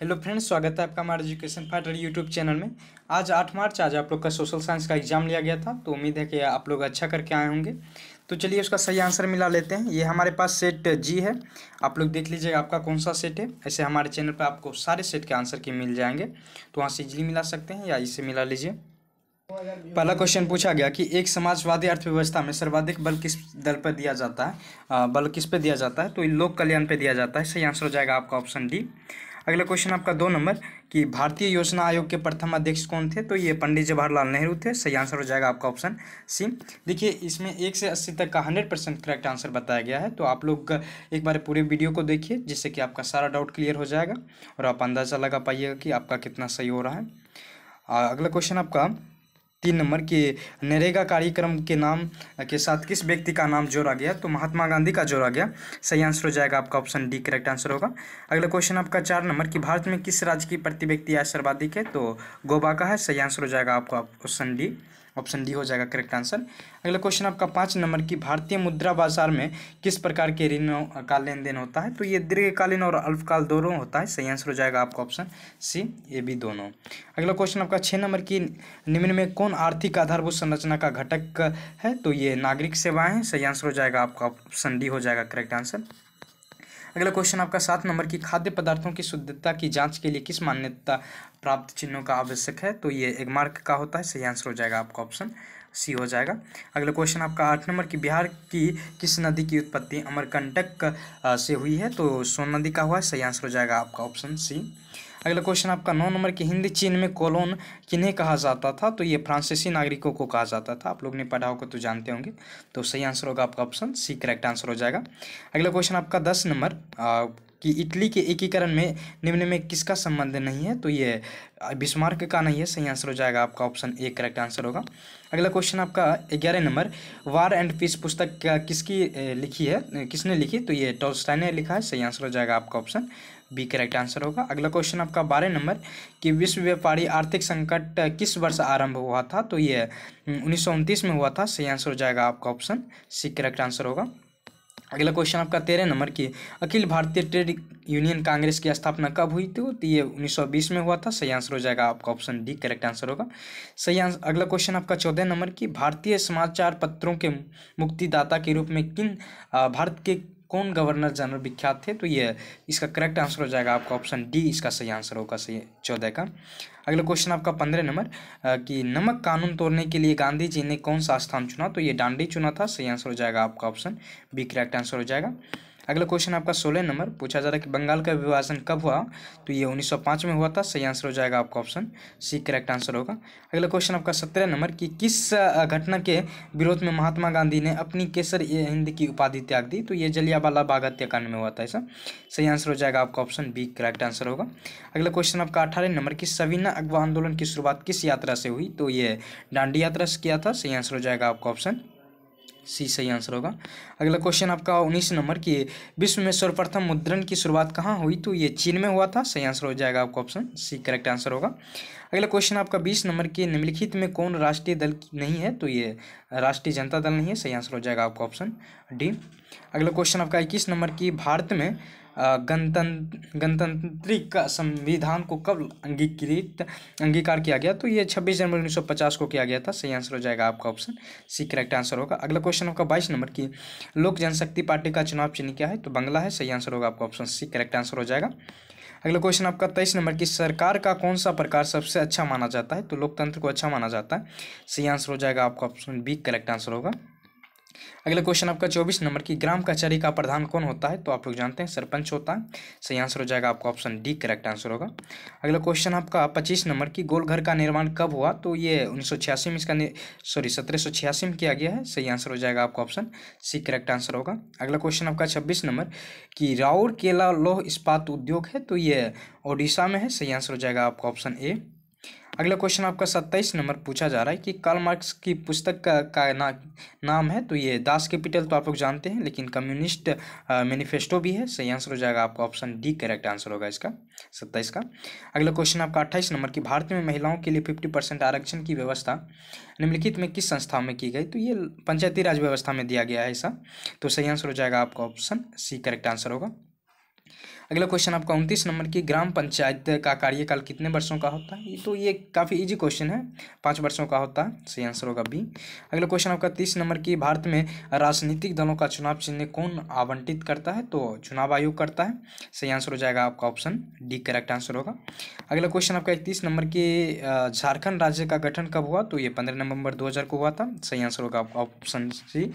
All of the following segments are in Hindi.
हेलो फ्रेंड्स स्वागत है आपका हमारे एजुकेशन फाइटर यूट्यूब चैनल में आज आठ मार्च आज आप लोग का सोशल साइंस का एग्जाम लिया गया था तो उम्मीद है कि आप लोग अच्छा करके आए होंगे तो चलिए उसका सही आंसर मिला लेते हैं ये हमारे पास सेट जी है आप लोग देख लीजिएगा आपका कौन सा सेट है ऐसे हमारे चैनल पर आपको सारे सेट के आंसर के मिल जाएंगे तो वहाँ से इजली मिला सकते हैं या इसे मिला लीजिए पहला क्वेश्चन पूछा गया कि एक समाजवादी अर्थव्यवस्था में सर्वाधिक बल किस दल पर दिया जाता है बल किस पर दिया जाता है तो लोक कल्याण पर दिया जाता है सही आंसर हो जाएगा आपका ऑप्शन डी अगला क्वेश्चन आपका दो नंबर कि भारतीय योजना आयोग के प्रथम अध्यक्ष कौन थे तो ये पंडित जवाहरलाल नेहरू थे सही आंसर हो जाएगा आपका ऑप्शन सी देखिए इसमें एक से अस्सी तक का हंड्रेड परसेंट करेक्ट आंसर बताया गया है तो आप लोग एक बार पूरे वीडियो को देखिए जिससे कि आपका सारा डाउट क्लियर हो जाएगा और आप अंदाज़ा लगा पाइएगा कि आपका कितना सही हो रहा है अगला क्वेश्चन आपका तीन नंबर कि नरेगा कार्यक्रम के नाम के साथ किस व्यक्ति का नाम जोड़ा गया तो महात्मा गांधी का जोड़ा गया सही आंसर हो जाएगा आपका ऑप्शन डी करेक्ट आंसर होगा अगला क्वेश्चन आपका चार नंबर कि भारत में किस राज्य की प्रति व्यक्ति आय सर्वाधिक है तो गोवा का है सही आंसर हो जाएगा आपका ऑप्शन डी ऑप्शन डी हो जाएगा करेक्ट आंसर अगला क्वेश्चन आपका पाँच नंबर की भारतीय मुद्रा बाजार में किस प्रकार के ऋण का लेन देन होता है तो ये दीर्घकालीन और अल्पकाल दोनों होता है सही आंसर हो जाएगा आपका ऑप्शन सी ए बी दोनों अगला क्वेश्चन आपका छः नंबर की निम्न में कौन आर्थिक आधारभूत संरचना का घटक है तो ये नागरिक सेवाएँ हैं सही आंसर हो जाएगा आपका ऑप्शन डी हो जाएगा करेक्ट आंसर अगला क्वेश्चन आपका सात नंबर की खाद्य पदार्थों की शुद्धता की जांच के लिए किस मान्यता प्राप्त चिन्हों का आवश्यक है तो ये एक मार्क का होता है सही आंसर हो जाएगा आपका ऑप्शन सी हो जाएगा अगला क्वेश्चन आपका आठ नंबर की बिहार की किस नदी की उत्पत्ति अमरकंटक से हुई है तो सोन नदी का हुआ है सही आंसर हो जाएगा आपका ऑप्शन सी अगला क्वेश्चन आपका नौ नंबर की हिंदी चीन में कोलोन किन्हें कहा जाता था तो ये फ्रांसीसी नागरिकों को कहा जाता था आप लोग ने पढ़ा होगा तो जानते होंगे तो सही आंसर होगा आपका ऑप्शन सी करेक्ट आंसर हो जाएगा अगला क्वेश्चन आपका दस नंबर कि इटली के एकीकरण में निम्न में किसका संबंध नहीं है तो ये बिस्मार्क का नहीं है सही आंसर हो जाएगा आपका ऑप्शन ए करेक्ट आंसर होगा अगला क्वेश्चन आपका ग्यारह नंबर वार एंड पीस पुस्तक किसकी लिखी है किसने लिखी तो ये टॉलस्टाइन ने लिखा है सही आंसर हो जाएगा आपका ऑप्शन बी करेक्ट आंसर होगा अगला क्वेश्चन आपका बारह नंबर कि विश्व व्यापारी आर्थिक संकट किस वर्ष आरंभ हुआ था तो ये हम्म, उन्नीस में हुआ था सही आंसर हो जाएगा आपका ऑप्शन सी करेक्ट आंसर होगा अगला क्वेश्चन आपका तेरह नंबर की अखिल भारतीय ट्रेड यूनियन कांग्रेस की स्थापना कब हुई थी तो ये 1920 में हुआ था सही आंसर हो जाएगा आपका ऑप्शन डी करेक्ट आंसर होगा सही आंसर अगला क्वेश्चन आपका चौदह नंबर की भारतीय समाचार पत्रों के मुक्तिदाता के रूप में किन भारत के कौन गवर्नर जनरल विख्यात थे तो ये इसका करेक्ट आंसर हो जाएगा आपका ऑप्शन डी इसका सही आंसर होगा सही चौदह का अगला क्वेश्चन आपका पंद्रह नंबर कि नमक कानून तोड़ने के लिए गांधी जी ने कौन सा स्थान चुना तो ये डांडी चुना था सही आंसर हो जाएगा आपका ऑप्शन बी करेक्ट आंसर हो जाएगा अगला क्वेश्चन आपका सोलह नंबर पूछा जा रहा है कि बंगाल का विभाजन कब हुआ तो ये 1905 में हुआ था सही आंसर हो जाएगा आपका ऑप्शन सी करेक्ट आंसर होगा अगला क्वेश्चन आपका सत्रह नंबर कि किस घटना के विरोध में महात्मा गांधी ने अपनी केसर हिंद की उपाधि त्याग दी तो ये जलियावाला बाग हत्याकांड में हुआ था ऐसा सही आंसर हो जाएगा आपका ऑप्शन बी करेक्ट आंसर होगा अगला क्वेश्चन आपका अठारह नंबर की सवीना अगवा आंदोलन की शुरुआत किस यात्रा से हुई तो ये डांडी यात्रा से किया था सही आंसर हो जाएगा आपका ऑप्शन सी सही आंसर होगा अगला क्वेश्चन आपका उन्नीस नंबर की विश्व में सर्वप्रथम मुद्रण की शुरुआत कहाँ हुई तो ये चीन में हुआ था सही आंसर हो जाएगा आपका ऑप्शन सी करेक्ट आंसर होगा अगला क्वेश्चन आपका बीस नंबर की निम्नलिखित में कौन राष्ट्रीय दल नहीं है तो ये राष्ट्रीय जनता दल नहीं है सही आंसर हो जाएगा आपका ऑप्शन डी अगला क्वेश्चन आपका इक्कीस नंबर की भारत में गणतंत्र गणतंत्रिक संविधान को कब अंगीकृत अंगीकार किया गया तो ये छब्बीस जनवरी उन्नीस सौ पचास को किया गया था सही आंसर हो जाएगा आपका ऑप्शन सी करेक्ट आंसर होगा अगला क्वेश्चन आपका बाईस नंबर की लोक जनशक्ति पार्टी का चुनाव चिन्ह क्या है तो बंगला है सही आंसर होगा आपका ऑप्शन सी करेक्ट आंसर हो जाएगा अगला क्वेश्चन आपका तेईस नंबर की सरकार का कौन सा प्रकार सबसे अच्छा माना जाता है तो लोकतंत्र को अच्छा माना जाता है सही आंसर हो जाएगा आपका ऑप्शन बी करेक्ट आंसर होगा अगला क्वेश्चन आपका चौबीस नंबर की ग्राम कचहरी का प्रधान कौन होता है तो आप लोग जानते हैं सरपंच होता है सही आंसर हो जाएगा आपका ऑप्शन डी करेक्ट आंसर होगा अगला क्वेश्चन आपका पच्चीस नंबर की गोलघर का निर्माण कब हुआ तो ये उन्नीस में इसका सॉरी सत्रह में किया गया है सही आंसर हो जाएगा आपका ऑप्शन सी करेक्ट आंसर होगा अगला क्वेश्चन आपका छब्बीस नंबर की राउर केला लोह इस्पात उद्योग है तो ये ओडिशा में है सही आंसर हो जाएगा आपका ऑप्शन ए अगला क्वेश्चन आपका सत्ताईस नंबर पूछा जा रहा है कि कार्ल मार्क्स की पुस्तक का, का ना, नाम है तो ये दास कैपिटल तो आप लोग जानते हैं लेकिन कम्युनिस्ट मैनिफेस्टो भी है सही आंसर हो जाएगा आपका ऑप्शन डी करेक्ट आंसर होगा इसका सत्ताईस का अगला क्वेश्चन आपका अट्ठाईस नंबर की भारत में महिलाओं के लिए फिफ्टी परसेंट आरक्षण की व्यवस्था निम्नलिखित में किस संस्था में की गई तो ये पंचायती राज व्यवस्था में दिया गया है ऐसा तो सही आंसर हो जाएगा आपका ऑप्शन सी करेक्ट आंसर होगा अगला क्वेश्चन आपका उनतीस नंबर की ग्राम पंचायत का कार्यकाल कितने वर्षों का होता है तो ये काफ़ी इजी क्वेश्चन है पाँच वर्षों का होता है सही आंसर होगा बी अगला क्वेश्चन आपका तीस नंबर की भारत में राजनीतिक दलों का चुनाव चिन्ह कौन आवंटित करता है तो चुनाव आयोग करता है सही आंसर हो जाएगा आपका ऑप्शन डी करेक्ट आंसर होगा अगला क्वेश्चन आपका इकतीस नंबर की झारखंड राज्य का गठन कब हुआ तो ये पंद्रह नवंबर दो को हुआ था सही आंसर होगा आपका ऑप्शन सी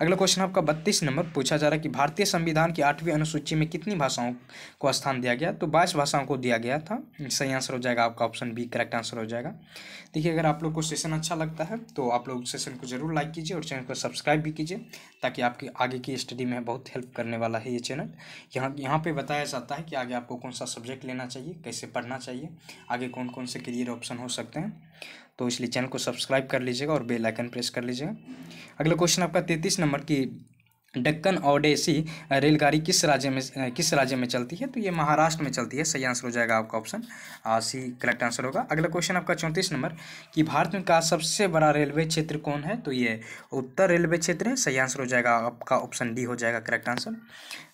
अगला क्वेश्चन आपका बत्तीस नंबर पूछा जा रहा है कि भारतीय संविधान की आठवीं अनुसूची में कितनी भाषाओं को स्थान दिया गया तो बाईस भाषाओं को दिया गया था सही आंसर हो जाएगा आपका ऑप्शन बी करेक्ट आंसर हो जाएगा देखिए अगर आप लोग को सेशन अच्छा लगता है तो आप लोग सेशन को जरूर लाइक कीजिए और चैनल को सब्सक्राइब भी कीजिए ताकि आपकी आगे की स्टडी में बहुत हेल्प करने वाला है ये चैनल यहाँ यहाँ पर बताया जाता है कि आगे आपको कौन सा सब्जेक्ट लेना चाहिए कैसे पढ़ना चाहिए आगे कौन कौन से करियर ऑप्शन हो सकते हैं तो इसलिए चैनल को सब्सक्राइब कर लीजिएगा और बेल आइकन प्रेस कर लीजिएगा अगला क्वेश्चन आपका तैंतीस नंबर की डक्कन ओडेसी रेलगाड़ी किस राज्य में किस राज्य में चलती है तो ये महाराष्ट्र में चलती है सही आंसर हो जाएगा आपका ऑप्शन सी करेक्ट आंसर होगा अगला क्वेश्चन आपका चौंतीस नंबर कि भारत का सबसे बड़ा रेलवे क्षेत्र कौन है तो ये उत्तर रेलवे क्षेत्र है सही आंसर हो जाएगा आपका ऑप्शन डी हो जाएगा करेक्ट आंसर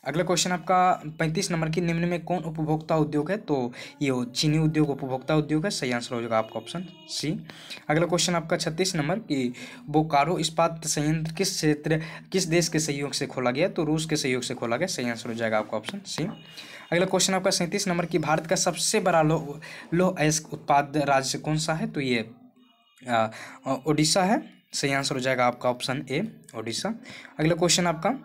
अगला क्वेश्चन आपका पैंतीस नंबर की निम्न में कौन उपभोक्ता उद्योग है तो ये हो चीनी उद्योग उपभोक्ता उद्योग है सही आंसर हो जाएगा आपका ऑप्शन सी अगला क्वेश्चन आपका छत्तीस नंबर कि बोकारो इस्पात संयंत्र किस क्षेत्र किस देश के सहयोग से खोला गया तो रूस के सहयोग से खोला गया सही आंसर हो जाएगा आपका ऑप्शन सी अगला क्वेश्चन आपका सैंतीस नंबर की भारत का सबसे बड़ा लो लोह एस्क उत्पाद राज्य कौन सा है तो ये ओडिशा है सही आंसर हो जाएगा आपका ऑप्शन ए ओडिशा अगला क्वेश्चन आपका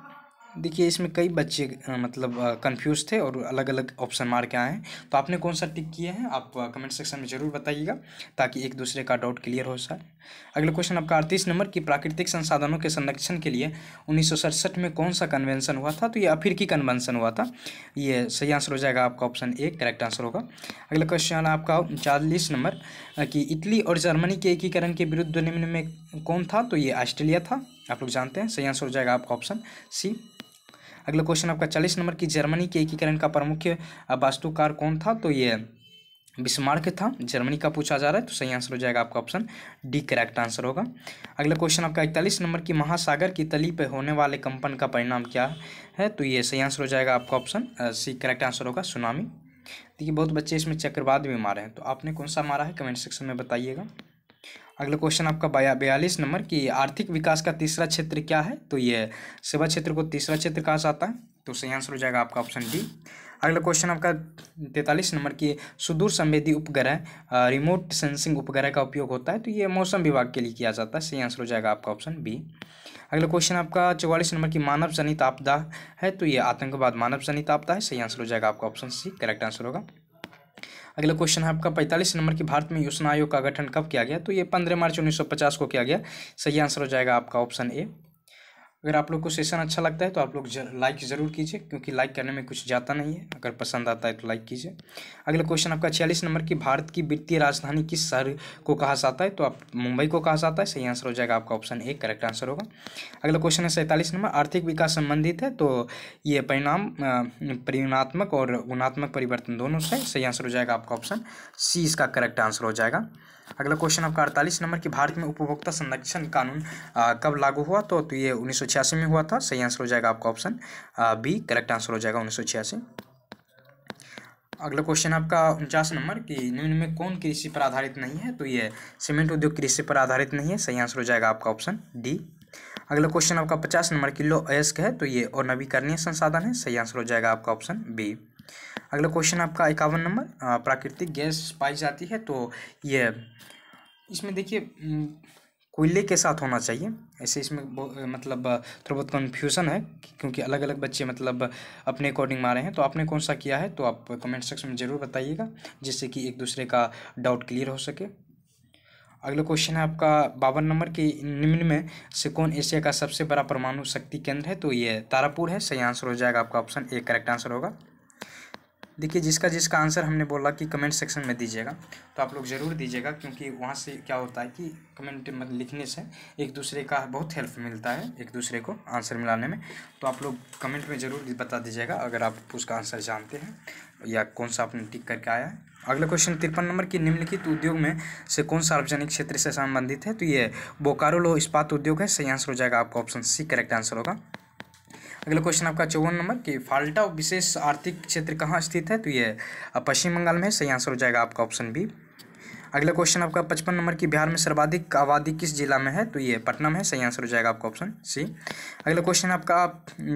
देखिए इसमें कई बच्चे मतलब कंफ्यूज थे और अलग अलग ऑप्शन मार के आए हैं तो आपने कौन सा टिक किए हैं आप कमेंट सेक्शन में ज़रूर बताइएगा ताकि एक दूसरे का डाउट क्लियर हो सके अगला क्वेश्चन आपका अड़तीस नंबर की प्राकृतिक संसाधनों के संरक्षण के लिए उन्नीस में कौन सा कन्वेंशन हुआ था तो ये अफ्रीकी कन्वेंशन हुआ था ये सही आंसर हो जाएगा आपका ऑप्शन ए करेक्ट आंसर होगा अगला क्वेश्चन आपका चालीस नंबर कि इटली और जर्मनी के एकीकरण के विरुद्ध निम्न में कौन था तो ये ऑस्ट्रेलिया था आप लोग जानते हैं सही आंसर हो जाएगा आपका ऑप्शन सी अगला क्वेश्चन आपका चालीस नंबर की जर्मनी के एकीकरण का प्रमुख वास्तुकार कौन था तो ये बिस्मार्क था जर्मनी का पूछा जा रहा है तो सही आंसर हो जाएगा आपका ऑप्शन डी करेक्ट आंसर होगा अगला क्वेश्चन आपका इकतालीस नंबर की महासागर की तली पर होने वाले कंपन का परिणाम क्या है तो ये सही आंसर हो जाएगा आपका ऑप्शन सी करेक्ट आंसर होगा सुनामी देखिए बहुत बच्चे इसमें चक्रवाद भी मारे हैं तो आपने कौन सा मारा है कमेंट सेक्शन में बताइएगा अगला क्वेश्चन आपका बया बयालीस नंबर कि आर्थिक विकास का तीसरा क्षेत्र क्या है तो ये सेवा क्षेत्र को तीसरा क्षेत्र कहा जाता है तो सही आंसर हो जाएगा आपका ऑप्शन डी अगला क्वेश्चन आपका तैंतालीस नंबर की सुदूर संवेदी उपग्रह रिमोट सेंसिंग उपग्रह का उपयोग होता है तो ये मौसम विभाग के लिए किया जाता है सही आंसर हो जाएगा आपका ऑप्शन बी अगला क्वेश्चन आपका चौवालीस नंबर की मानव जनित आपदा है तो ये आतंकवाद मानव जनित आपदा है सही आंसर हो जाएगा आपका ऑप्शन सी करेक्ट आंसर होगा अगला क्वेश्चन है आपका पैंतालीस नंबर की भारत में योजना आयोग का गठन कब किया गया तो ये पंद्रह मार्च उन्नीस को किया गया सही आंसर हो जाएगा आपका ऑप्शन ए अगर आप लोग को सेशन अच्छा लगता है तो आप लोग जर, लाइक ज़रूर कीजिए क्योंकि लाइक करने में कुछ जाता नहीं है अगर पसंद आता है तो लाइक कीजिए अगला क्वेश्चन आपका छियालीस नंबर की भारत की वित्तीय राजधानी किस शहर को कहा जाता है तो आप मुंबई को कहा जाता है सही आंसर हो जाएगा आपका ऑप्शन ए करेक्ट आंसर होगा अगला क्वेश्चन है सैंतालीस नंबर आर्थिक विकास संबंधित है तो ये परिणाम परिणात्मक और गुणात्मक परिवर्तन दोनों से सही आंसर हो जाएगा आपका ऑप्शन सी इसका करेक्ट आंसर हो जाएगा अगला क्वेश्चन आपका अड़तालीस नंबर की भारत में उपभोक्ता संरक्षण कानून कब लागू हुआ तो, तो ये उन्नीस में हुआ था सही आंसर हो जाएगा आपका ऑप्शन बी करेक्ट आंसर हो जाएगा उन्नीस अगला क्वेश्चन आपका उनचास नंबर कि निम्न में कौन कृषि पर आधारित नहीं है तो ये सीमेंट उद्योग कृषि पर आधारित नहीं है सही आंसर हो जाएगा आपका ऑप्शन डी अगला क्वेश्चन आपका पचास नंबर किलो अयस्क है तो ये और नवीकरणीय संसाधन है सही आंसर हो जाएगा आपका ऑप्शन बी अगला क्वेश्चन आपका इक्यावन नंबर प्राकृतिक गैस पाई जाती है तो ये इसमें देखिए कोयले के साथ होना चाहिए ऐसे इसमें मतलब थोड़ा बहुत कन्फ्यूज़न है क्योंकि अलग अलग बच्चे मतलब अपने अकॉर्डिंग मारे हैं तो आपने कौन सा किया है तो आप कमेंट सेक्शन में ज़रूर बताइएगा जिससे कि एक दूसरे का डाउट क्लियर हो सके अगला क्वेश्चन है आपका बावन नंबर के निम्न में से कौन एशिया का सबसे बड़ा परमाणु शक्ति केंद्र है तो ये तारापुर है सही आंसर हो जाएगा आपका ऑप्शन ए करेक्ट आंसर होगा देखिए जिसका जिसका आंसर हमने बोला कि कमेंट सेक्शन में दीजिएगा तो आप लोग ज़रूर दीजिएगा क्योंकि वहाँ से क्या होता है कि कमेंट मतलब लिखने से एक दूसरे का बहुत हेल्प मिलता है एक दूसरे को आंसर मिलाने में तो आप लोग कमेंट में ज़रूर बता दीजिएगा अगर आप उसका आंसर जानते हैं या कौन सा आपने टिक करके आया है अगला क्वेश्चन तिरपन नंबर की निम्नलिखित उद्योग में से कौन सार्वजनिक क्षेत्र से संबंधित है तो ये बोकारो लो इस्पात उद्योग है सही आंसर हो जाएगा आपका ऑप्शन सी करेक्ट आंसर होगा अगला क्वेश्चन आपका चौवन नंबर कि फाल्टा विशेष आर्थिक क्षेत्र कहाँ स्थित है तो ये पश्चिम बंगाल में सही आंसर हो जाएगा आपका ऑप्शन बी अगला क्वेश्चन आपका पचपन नंबर की बिहार में सर्वाधिक आबादी किस जिला में है तो ये पटना में है सही आंसर हो जाएगा आपका ऑप्शन सी अगला क्वेश्चन आपका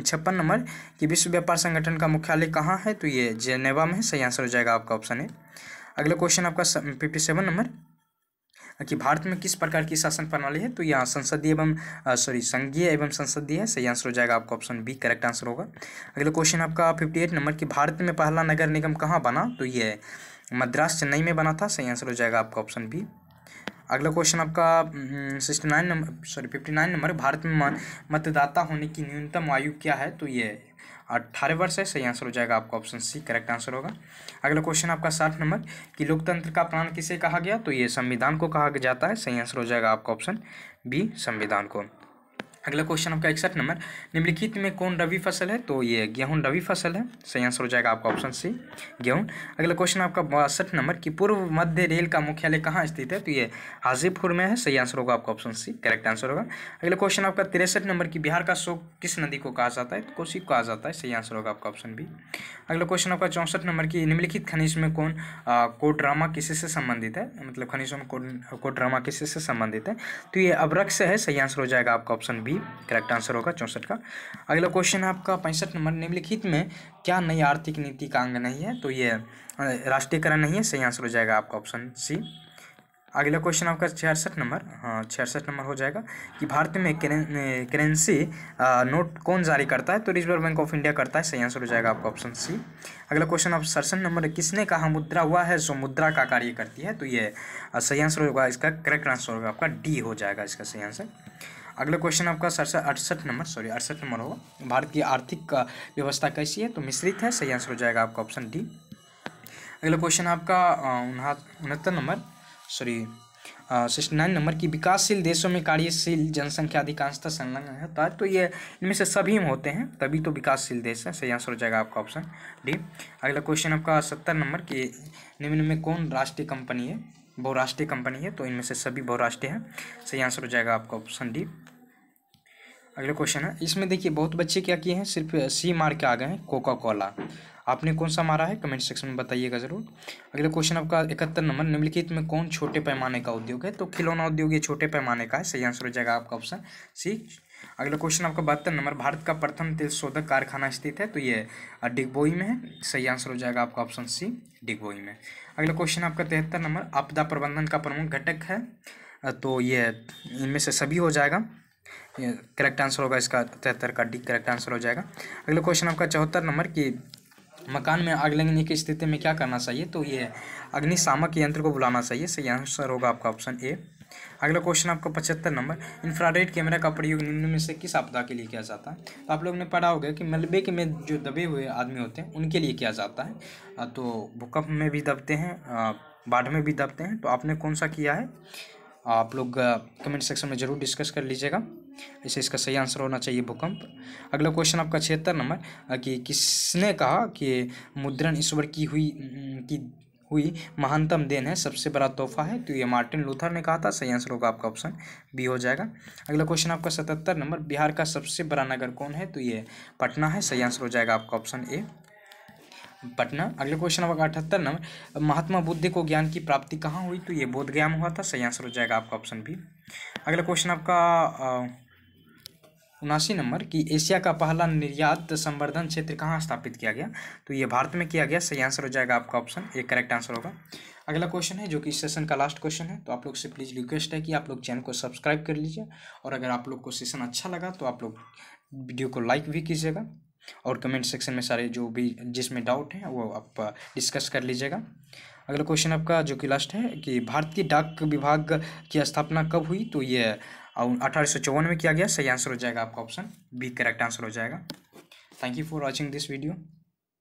छप्पन नंबर कि विश्व व्यापार संगठन का मुख्यालय कहाँ है तो ये जेनेवा में है सही आंसर हो जाएगा आपका ऑप्शन ए अगला क्वेश्चन आपका फिफ्टी सेवन नंबर कि भारत में किस प्रकार की शासन प्रणाली है तो यहाँ संसदीय एवं सॉरी संघीय एवं संसदीय है सही आंसर हो जाएगा आपका ऑप्शन बी करेक्ट आंसर होगा अगला क्वेश्चन आपका फिफ्टी एट नंबर कि भारत में पहला नगर निगम कहाँ बना तो ये है मद्रास चेन्नई में बना था सही आंसर हो जाएगा आपका ऑप्शन बी अगला क्वेश्चन आपका sixty nine number sorry fifty nine number Bharat में मतदाता होने की न्यूनतम आयु क्या है तो ये अट्ठारह वर्ष है सही आंसर हो जाएगा आपका ऑप्शन सी करेक्ट आंसर होगा अगला क्वेश्चन आपका साठ नंबर कि लोकतंत्र का प्राण किसे कहा गया तो ये संविधान को कहा जाता है सही आंसर हो जाएगा आपका ऑप्शन बी संविधान को अगला क्वेश्चन आपका इकसठ नंबर निम्नलिखित में कौन रवि फसल है तो ये गेहूं रवि फसल है सही आंसर हो जाएगा आपका ऑप्शन सी गेहूं अगला क्वेश्चन आपका बासठ नंबर कि पूर्व मध्य रेल का मुख्यालय कहाँ स्थित है तो ये हाजीपुर में है सही आंसर होगा आपका ऑप्शन सी करेक्ट आंसर होगा अगला क्वेश्चन आपका तिरसठ नंबर की बिहार का शोक किस नदी को कहा जाता है तो कोसी को कहा जाता है सही आंसर होगा आपका ऑप्शन बी अगला क्वेश्चन आपका चौंसठ नंबर की निम्नलिखित खनिज में कौन कोड्रामा किसी से संबंधित है मतलब खनिजों में कोड्रामा किसी से संबंधित है तो ये अब्रक्ष है सही आंसर हो जाएगा आपका ऑप्शन बी भी करेक्ट आंसर होगा चौंसठ का अगला क्वेश्चन है आपका पैंसठ नंबर निम्नलिखित में क्या नई आर्थिक नीति का अंग नहीं है तो ये राष्ट्रीयकरण नहीं है सही आंसर हो जाएगा आपका ऑप्शन सी अगला क्वेश्चन आपका छियासठ नंबर हाँ छियासठ नंबर हो जाएगा कि भारत में करेंसी नोट कौन जारी करता है तो रिजर्व बैंक ऑफ इंडिया करता है सही आंसर हो जाएगा आपका ऑप्शन सी अगला क्वेश्चन आप सड़सठ नंबर किसने कहा मुद्रा हुआ है जो मुद्रा का कार्य करती है तो ये सही आंसर होगा इसका करेक्ट आंसर होगा आपका डी हो जाएगा इसका सही आंसर अगला क्वेश्चन आपका सरसठ अड़सठ नंबर सॉरी अड़सठ नंबर होगा भारत की आर्थिक व्यवस्था कैसी है तो मिश्रित है सही आंसर हो जाएगा आपका ऑप्शन डी अगला क्वेश्चन आपका उनहत्तर number sorry sixty nine number की विकासशील देशों में कार्यशील जनसंख्या अधिकांशतः संलग्न होता है तो, तो ये इनमें से सभी में होते हैं तभी तो विकासशील देश है सही आंसर हो जाएगा आपका ऑप्शन डी अगला क्वेश्चन आपका सत्तर नंबर की निम्न में कौन राष्ट्रीय कंपनी है बहुराष्ट्रीय कंपनी है तो इनमें से सभी बहुराष्ट्रीय हैं सही आंसर हो जाएगा आपका ऑप्शन डी अगला क्वेश्चन है इसमें देखिए बहुत बच्चे क्या किए हैं सिर्फ सी मार के आ गए हैं कोका कोला आपने कौन सा मारा है कमेंट सेक्शन में बताइएगा जरूर अगला क्वेश्चन आपका इकहत्तर नंबर निम्नलिखित में कौन छोटे पैमाने का उद्योग है तो खिलौना उद्योग ये छोटे पैमाने का है सही आंसर हो जाएगा आपका ऑप्शन सी अगला क्वेश्चन आपका बहत्तर नंबर भारत का प्रथम तेल शोधक कारखाना स्थित है तो ये डिगबोई में है सही आंसर हो जाएगा आपका ऑप्शन सी डिगबोई में अगला क्वेश्चन आपका तिहत्तर नंबर आपदा प्रबंधन का प्रमुख घटक है तो ये इनमें से सभी हो जाएगा करेक्ट आंसर होगा इसका तिहत्तर का डी करेक्ट आंसर हो जाएगा अगला क्वेश्चन आपका चौहत्तर नंबर कि मकान में आग लगने की स्थिति में क्या करना चाहिए तो ये अग्निशामक यंत्र को बुलाना चाहिए सही आंसर होगा आपका ऑप्शन ए अगला क्वेश्चन आपका पचहत्तर नंबर इंफ्रारेड कैमरा का प्रयोग निम्न में से किस आपदा के लिए किया जाता है तो आप लोग ने पढ़ा होगा कि मलबे के में जो दबे हुए आदमी होते हैं उनके लिए किया जाता है तो भूकंप में भी दबते हैं बाढ़ में भी दबते हैं तो आपने कौन सा किया है आप लोग कमेंट सेक्शन में ज़रूर डिस्कस कर लीजिएगा इसे इसका सही आंसर होना चाहिए भूकंप अगला क्वेश्चन आपका छिहत्तर नंबर कि किसने कहा कि मुद्रण ईश्वर की हुई की हुई महानतम देन है सबसे बड़ा तोहफा है तो ये मार्टिन लूथर ने कहा था सही आंसर होगा आपका ऑप्शन बी हो जाएगा अगला क्वेश्चन आपका सतहत्तर नंबर बिहार का सबसे बड़ा नगर कौन है तो ये पटना है सही आंसर हो जाएगा आपका ऑप्शन ए पटना अगला क्वेश्चन आपका अठहत्तर नंबर महात्मा बुद्ध को ज्ञान की प्राप्ति कहाँ हुई तो ये बोध में हुआ था सही आंसर हो जाएगा आपका ऑप्शन बी अगला क्वेश्चन आपका उनासी नंबर कि एशिया का पहला निर्यात संवर्धन क्षेत्र कहाँ स्थापित किया गया तो ये भारत में किया गया सही आंसर हो जाएगा आपका ऑप्शन ये करेक्ट आंसर होगा अगला क्वेश्चन है जो कि इस सेशन का लास्ट क्वेश्चन है तो आप लोग से प्लीज़ रिक्वेस्ट है कि आप लोग चैनल को सब्सक्राइब कर लीजिए और अगर आप लोग को सेशन अच्छा लगा तो आप लोग वीडियो को लाइक भी कीजिएगा और कमेंट सेक्शन में सारे जो भी जिसमें डाउट हैं वो आप डिस्कस कर लीजिएगा अगला क्वेश्चन आपका जो कि लास्ट है कि भारतीय डाक विभाग की स्थापना कब हुई तो ये और अठारह में किया गया सही आंसर हो जाएगा आपका ऑप्शन बी करेक्ट आंसर हो जाएगा thank you for watching this video